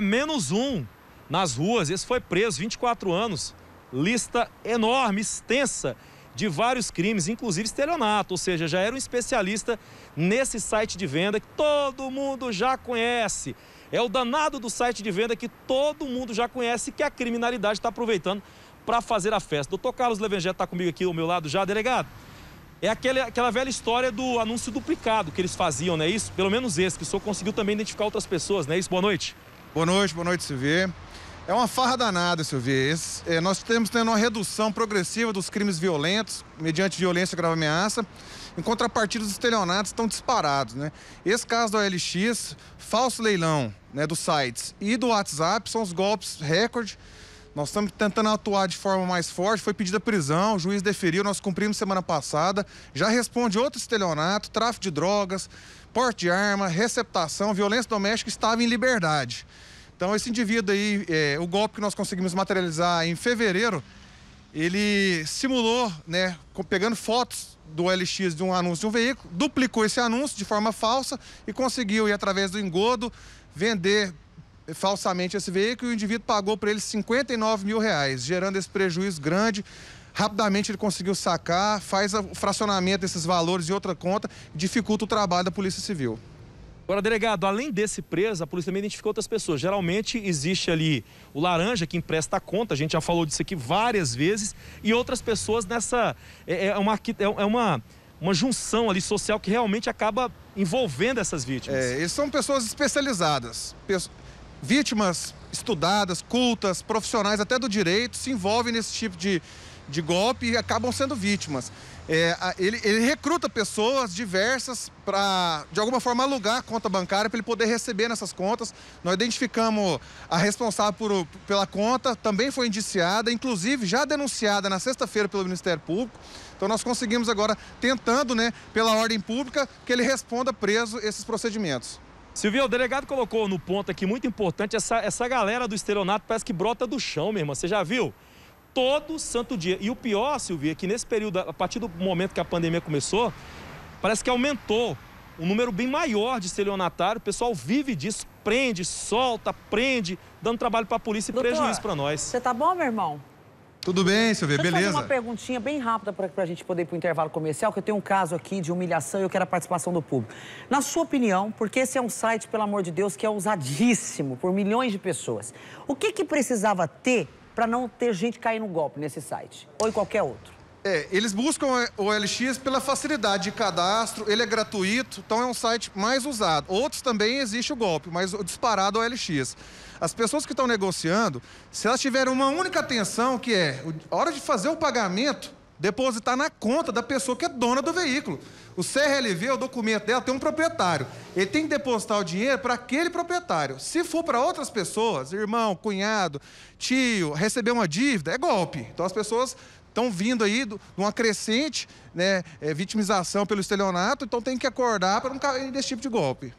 É menos um nas ruas. Esse foi preso, 24 anos. Lista enorme, extensa, de vários crimes, inclusive estelionato. Ou seja, já era um especialista nesse site de venda que todo mundo já conhece. É o danado do site de venda que todo mundo já conhece que a criminalidade está aproveitando para fazer a festa. Doutor Carlos Levengeto está comigo aqui ao meu lado já, delegado. É aquele, aquela velha história do anúncio duplicado que eles faziam, não é isso? Pelo menos esse, que o senhor conseguiu também identificar outras pessoas, não é isso? Boa noite. Boa noite, boa noite, Silvier. É uma farra danada, Silvier. Esse, é, nós temos tendo uma redução progressiva dos crimes violentos, mediante violência e grave ameaça. Em contrapartida, os estelionatos estão disparados, né? Esse caso da OLX, falso leilão né, dos sites e do WhatsApp são os golpes recorde. Nós estamos tentando atuar de forma mais forte. Foi pedida prisão, o juiz deferiu, nós cumprimos semana passada. Já responde outro estelionato, tráfico de drogas, porte de arma, receptação, violência doméstica, estava em liberdade. Então, esse indivíduo aí, é, o golpe que nós conseguimos materializar em fevereiro, ele simulou, né, pegando fotos do LX de um anúncio de um veículo, duplicou esse anúncio de forma falsa e conseguiu, e através do engodo, vender falsamente esse veículo e o indivíduo pagou para ele 59 mil reais, gerando esse prejuízo grande. Rapidamente ele conseguiu sacar, faz o fracionamento desses valores e outra conta, dificulta o trabalho da Polícia Civil. Agora, delegado, além desse preso, a polícia também identificou outras pessoas. Geralmente existe ali o laranja que empresta a conta, a gente já falou disso aqui várias vezes, e outras pessoas nessa. É, é uma, é, é uma, uma junção ali social que realmente acaba envolvendo essas vítimas. É, são pessoas especializadas. Vítimas estudadas, cultas, profissionais até do direito se envolvem nesse tipo de de golpe e acabam sendo vítimas. É, ele, ele, recruta pessoas diversas para, de alguma forma, alugar a conta bancária para ele poder receber nessas contas. Nós identificamos a responsável por, pela conta, também foi indiciada, inclusive já denunciada na sexta-feira pelo Ministério Público. Então nós conseguimos agora, tentando, né, pela ordem pública, que ele responda preso esses procedimentos. Silvio, o delegado colocou no ponto aqui muito importante essa, essa galera do estelionato parece que brota do chão, minha irmã. Você já viu? todo santo dia. E o pior, Silvia, é que nesse período, a partir do momento que a pandemia começou, parece que aumentou um número bem maior de estelionatário. O pessoal vive disso, prende, solta, prende, dando trabalho para a polícia Doutor, e prejuízo para nós. Você tá bom, meu irmão? Tudo bem, Silvia, Deixa beleza? Eu fazer uma perguntinha bem rápida para a gente poder ir para o intervalo comercial, que eu tenho um caso aqui de humilhação e eu quero a participação do público. Na sua opinião, porque esse é um site, pelo amor de Deus, que é usadíssimo por milhões de pessoas, o que, que precisava ter para não ter gente caindo no golpe nesse site ou em qualquer outro? É, eles buscam é, o OLX pela facilidade de cadastro, ele é gratuito, então é um site mais usado. Outros também existe o golpe, mas o disparado é o OLX. As pessoas que estão negociando, se elas tiverem uma única atenção, que é a hora de fazer o pagamento, depositar na conta da pessoa que é dona do veículo. O CRLV, o documento dela, tem um proprietário. Ele tem que depositar o dinheiro para aquele proprietário. Se for para outras pessoas, irmão, cunhado, tio, receber uma dívida, é golpe. Então as pessoas estão vindo aí de uma crescente né, é, vitimização pelo estelionato, então tem que acordar para não cair nesse tipo de golpe.